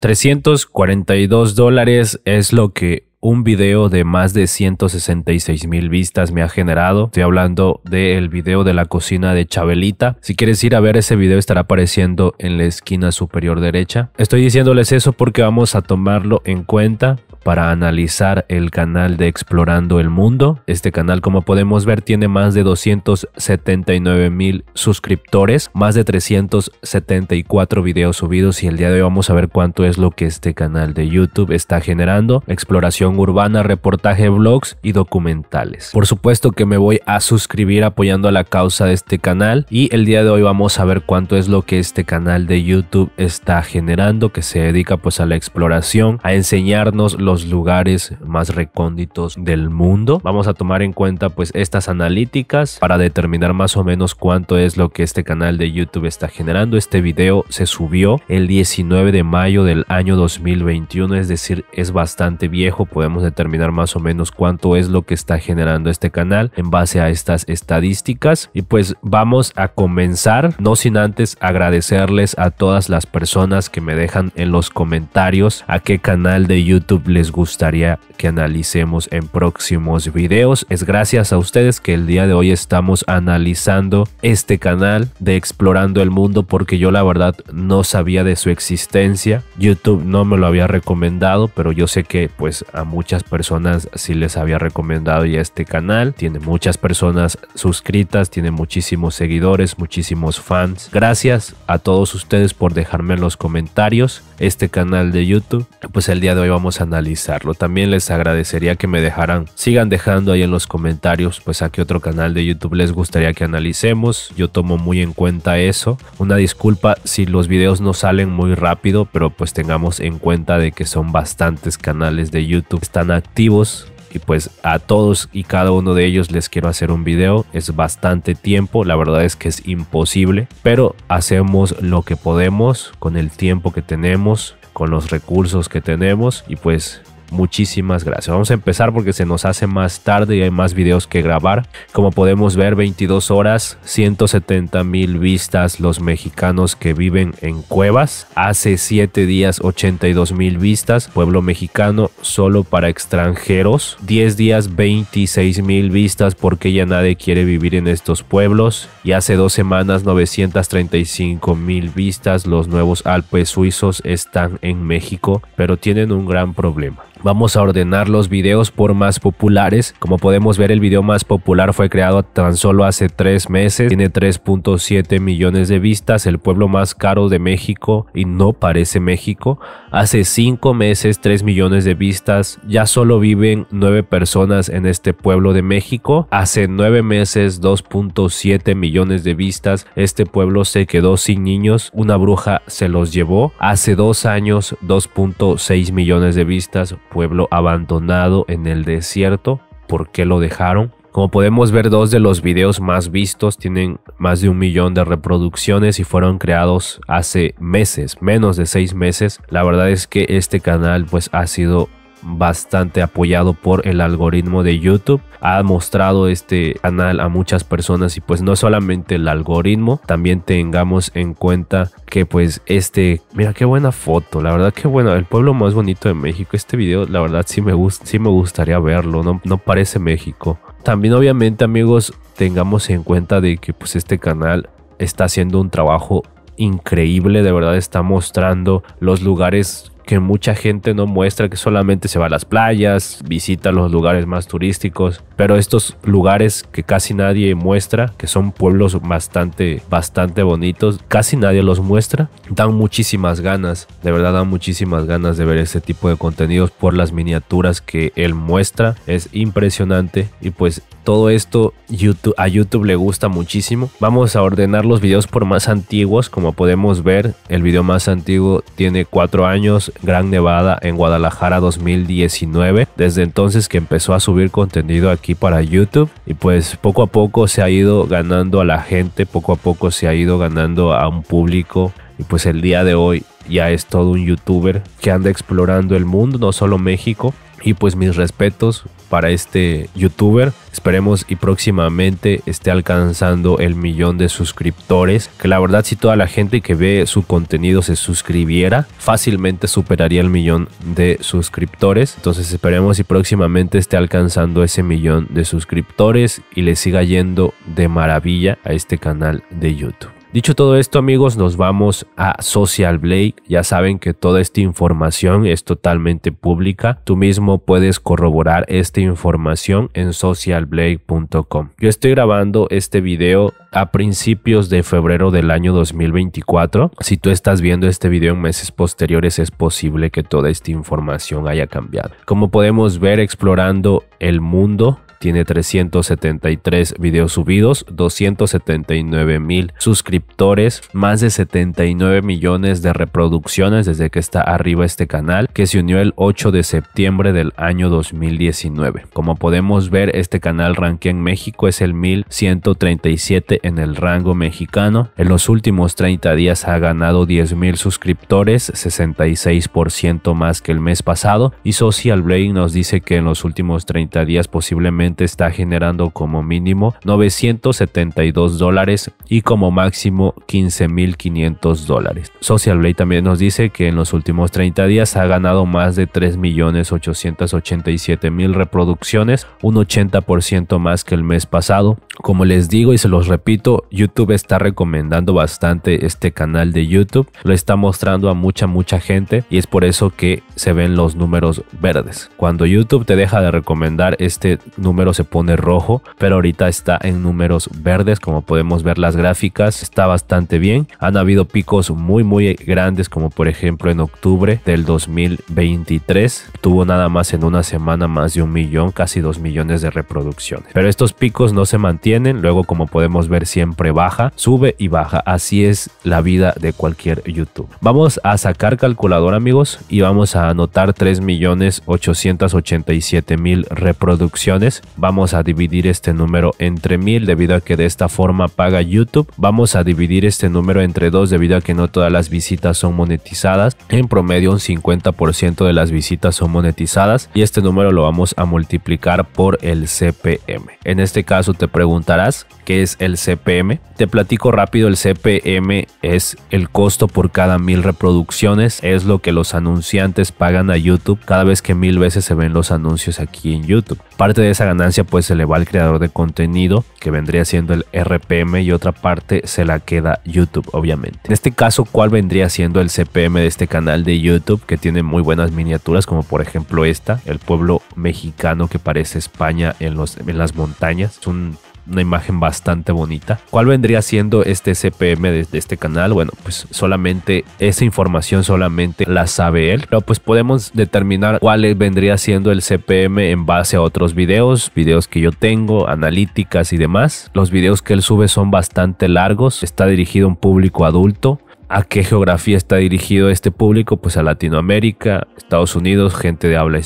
342 dólares es lo que un video de más de 166 mil vistas me ha generado. Estoy hablando del video de la cocina de Chabelita. Si quieres ir a ver ese video estará apareciendo en la esquina superior derecha. Estoy diciéndoles eso porque vamos a tomarlo en cuenta para analizar el canal de Explorando el Mundo. Este canal, como podemos ver, tiene más de 279 mil suscriptores, más de 374 videos subidos y el día de hoy vamos a ver cuánto es lo que este canal de YouTube está generando. Exploración urbana, reportaje, blogs y documentales. Por supuesto que me voy a suscribir apoyando a la causa de este canal y el día de hoy vamos a ver cuánto es lo que este canal de YouTube está generando, que se dedica pues a la exploración, a enseñarnos los lugares más recónditos del mundo. Vamos a tomar en cuenta pues estas analíticas para determinar más o menos cuánto es lo que este canal de YouTube está generando. Este video se subió el 19 de mayo del año 2021, es decir, es bastante viejo. Podemos determinar más o menos cuánto es lo que está generando este canal en base a estas estadísticas. Y pues vamos a comenzar, no sin antes agradecerles a todas las personas que me dejan en los comentarios a qué canal de YouTube les gustaría que analicemos en próximos vídeos Es gracias a ustedes que el día de hoy estamos analizando este canal de Explorando el Mundo porque yo la verdad no sabía de su existencia. YouTube no me lo había recomendado, pero yo sé que pues a muchas personas sí les había recomendado ya este canal. Tiene muchas personas suscritas, tiene muchísimos seguidores, muchísimos fans. Gracias a todos ustedes por dejarme en los comentarios este canal de YouTube. Pues el día de hoy vamos a analizar también les agradecería que me dejaran, sigan dejando ahí en los comentarios, pues a qué otro canal de YouTube les gustaría que analicemos. Yo tomo muy en cuenta eso. Una disculpa si los videos no salen muy rápido, pero pues tengamos en cuenta de que son bastantes canales de YouTube que están activos y pues a todos y cada uno de ellos les quiero hacer un video. Es bastante tiempo, la verdad es que es imposible, pero hacemos lo que podemos con el tiempo que tenemos, con los recursos que tenemos y pues muchísimas gracias. Vamos a empezar porque se nos hace más tarde y hay más videos que grabar. Como podemos ver, 22 horas, 170 mil vistas los mexicanos que viven en cuevas. Hace 7 días, 82 mil vistas. Pueblo mexicano solo para extranjeros. 10 días, 26 mil vistas porque ya nadie quiere vivir en estos pueblos. Y hace dos semanas, 935 mil vistas. Los nuevos Alpes suizos están en México, pero tienen un gran problema Vamos a ordenar los videos por más populares. Como podemos ver, el video más popular fue creado tan solo hace 3 meses. Tiene 3.7 millones de vistas, el pueblo más caro de México y no parece México. Hace 5 meses, 3 millones de vistas. Ya solo viven 9 personas en este pueblo de México. Hace 9 meses, 2.7 millones de vistas. Este pueblo se quedó sin niños. Una bruja se los llevó. Hace 2 años, 2.6 millones de vistas pueblo abandonado en el desierto, por qué lo dejaron. Como podemos ver, dos de los videos más vistos tienen más de un millón de reproducciones y fueron creados hace meses, menos de seis meses. La verdad es que este canal pues ha sido bastante apoyado por el algoritmo de YouTube. Ha mostrado este canal a muchas personas y pues no solamente el algoritmo, también tengamos en cuenta que pues este, mira qué buena foto, la verdad que bueno, el pueblo más bonito de México, este video la verdad sí me, gusta sí me gustaría verlo, no, no parece México. También obviamente amigos tengamos en cuenta de que pues este canal está haciendo un trabajo increíble, de verdad está mostrando los lugares que mucha gente no muestra, que solamente se va a las playas, visita los lugares más turísticos, pero estos lugares que casi nadie muestra, que son pueblos bastante, bastante bonitos, casi nadie los muestra, dan muchísimas ganas, de verdad dan muchísimas ganas de ver este tipo de contenidos por las miniaturas que él muestra, es impresionante y pues todo esto YouTube, a YouTube le gusta muchísimo. Vamos a ordenar los videos por más antiguos. Como podemos ver, el video más antiguo tiene cuatro años, Gran Nevada en Guadalajara 2019. Desde entonces que empezó a subir contenido aquí para YouTube. Y pues poco a poco se ha ido ganando a la gente, poco a poco se ha ido ganando a un público. Y pues el día de hoy ya es todo un youtuber que anda explorando el mundo, no solo México, y pues mis respetos para este youtuber. Esperemos y próximamente esté alcanzando el millón de suscriptores. Que la verdad si toda la gente que ve su contenido se suscribiera, fácilmente superaría el millón de suscriptores. Entonces esperemos y próximamente esté alcanzando ese millón de suscriptores y le siga yendo de maravilla a este canal de YouTube. Dicho todo esto amigos, nos vamos a Social Blade. Ya saben que toda esta información es totalmente pública. Tú mismo puedes corroborar esta información en socialblade.com. Yo estoy grabando este video a principios de febrero del año 2024. Si tú estás viendo este video en meses posteriores es posible que toda esta información haya cambiado. Como podemos ver explorando el mundo tiene 373 videos subidos, 279 mil suscriptores, más de 79 millones de reproducciones desde que está arriba este canal, que se unió el 8 de septiembre del año 2019. Como podemos ver, este canal ranquea en México es el 1137 en el rango mexicano. En los últimos 30 días ha ganado 10 mil suscriptores, 66% más que el mes pasado. Y Social Blade nos dice que en los últimos 30 días posiblemente está generando como mínimo 972 dólares y como máximo 15.500 dólares. Social Blade también nos dice que en los últimos 30 días ha ganado más de 3.887.000 reproducciones, un 80% más que el mes pasado. Como les digo y se los repito, YouTube está recomendando bastante este canal de YouTube, lo está mostrando a mucha mucha gente y es por eso que se ven los números verdes. Cuando YouTube te deja de recomendar este número se pone rojo, pero ahorita está en números verdes, como podemos ver las gráficas, está bastante bien. Han habido picos muy muy grandes, como por ejemplo en octubre del 2023, tuvo nada más en una semana más de un millón, casi dos millones de reproducciones. Pero estos picos no se mantienen, luego como podemos ver siempre baja, sube y baja, así es la vida de cualquier YouTube. Vamos a sacar calculador amigos y vamos a anotar 3 millones 887 mil reproducciones vamos a dividir este número entre 1000 debido a que de esta forma paga YouTube. Vamos a dividir este número entre dos debido a que no todas las visitas son monetizadas. En promedio un 50% de las visitas son monetizadas y este número lo vamos a multiplicar por el CPM. En este caso te preguntarás qué es el CPM. Te platico rápido, el CPM es el costo por cada mil reproducciones, es lo que los anunciantes pagan a YouTube cada vez que mil veces se ven los anuncios aquí en YouTube. Parte de esa ganancia pues se le va al creador de contenido, que vendría siendo el RPM, y otra parte se la queda YouTube, obviamente. En este caso, ¿cuál vendría siendo el CPM de este canal de YouTube, que tiene muy buenas miniaturas, como por ejemplo esta, el pueblo mexicano que parece España en, los, en las montañas? Es un una imagen bastante bonita. ¿Cuál vendría siendo este CPM de, este canal? Bueno, pues solamente esa información solamente la sabe él, pero pues podemos determinar cuál vendría siendo el CPM en base a otros videos, videos que yo tengo, analíticas y demás. Los videos que él sube son bastante largos, está dirigido a un público adulto, ¿A qué geografía está dirigido este público? Pues a Latinoamérica, Estados Unidos, gente de habla,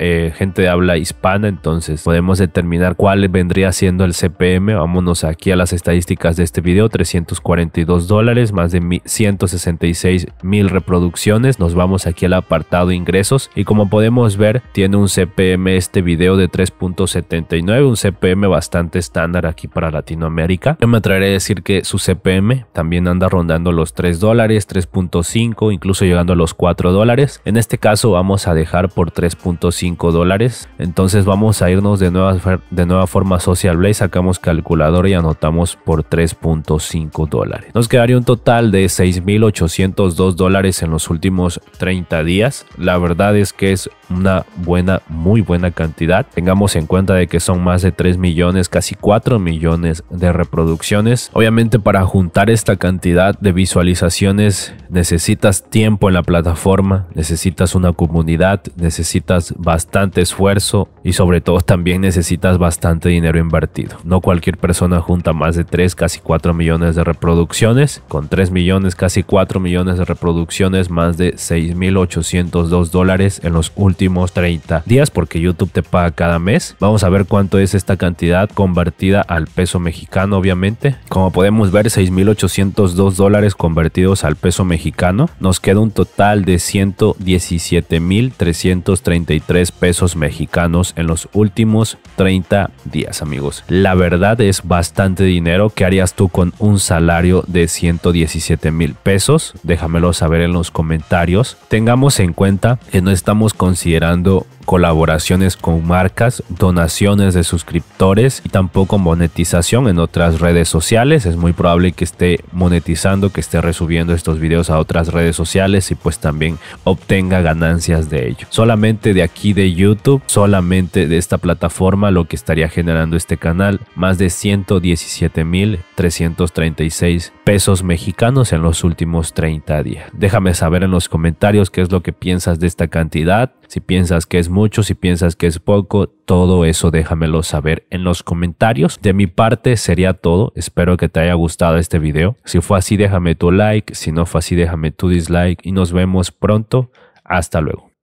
eh, hispana. Entonces podemos determinar cuál vendría siendo el CPM. Vámonos aquí a las estadísticas de este video. 342 dólares, más de 166 mil reproducciones. Nos vamos aquí al apartado ingresos. Y como podemos ver, tiene un CPM este video de 3.79. Un CPM bastante estándar aquí para Latinoamérica. Yo me atreveré a decir que su CPM también anda rondando los 3 3.5, incluso llegando a los 4 dólares. En este caso vamos a dejar por 3.5 dólares. Entonces vamos a irnos de nueva, de nueva forma Social Blade, sacamos calculador y anotamos por 3.5 dólares. Nos quedaría un total de 6.802 dólares en los últimos 30 días. La verdad es que es una buena, muy buena cantidad. Tengamos en cuenta de que son más de 3 millones, casi 4 millones de reproducciones. Obviamente para juntar esta cantidad de visualizaciones necesitas tiempo en la plataforma, necesitas una comunidad, necesitas bastante esfuerzo y sobre todo también necesitas bastante dinero invertido. No cualquier persona junta más de 3, casi 4 millones de reproducciones. Con 3 millones, casi 4 millones de reproducciones, más de 6.802 dólares en los últimos 30 días porque YouTube te paga cada mes. Vamos a ver cuánto es esta cantidad convertida al peso mexicano, obviamente. Como podemos ver, 6.802 dólares convertidos al peso mexicano, nos queda un total de 117.333 pesos mexicanos en los últimos 30 días, amigos. La verdad es bastante dinero. ¿Qué harías tú con un salario de 117 mil pesos? Déjamelo saber en los comentarios. Tengamos en cuenta que no estamos considerando colaboraciones con marcas, donaciones de suscriptores y tampoco monetización en otras redes sociales. Es muy probable que esté monetizando, que esté resubiendo estos videos a otras redes sociales y pues también obtenga ganancias de ello. Solamente de aquí de YouTube, solamente de esta plataforma, lo que estaría generando este canal, más de 117.336 pesos mexicanos en los últimos 30 días. Déjame saber en los comentarios qué es lo que piensas de esta cantidad. Si piensas que es mucho, si piensas que es poco, todo eso déjamelo saber en los comentarios. De mi parte sería todo. Espero que te haya gustado este video. Si fue así, déjame tu like. Si no fue así, déjame tu dislike. Y nos vemos pronto. Hasta luego.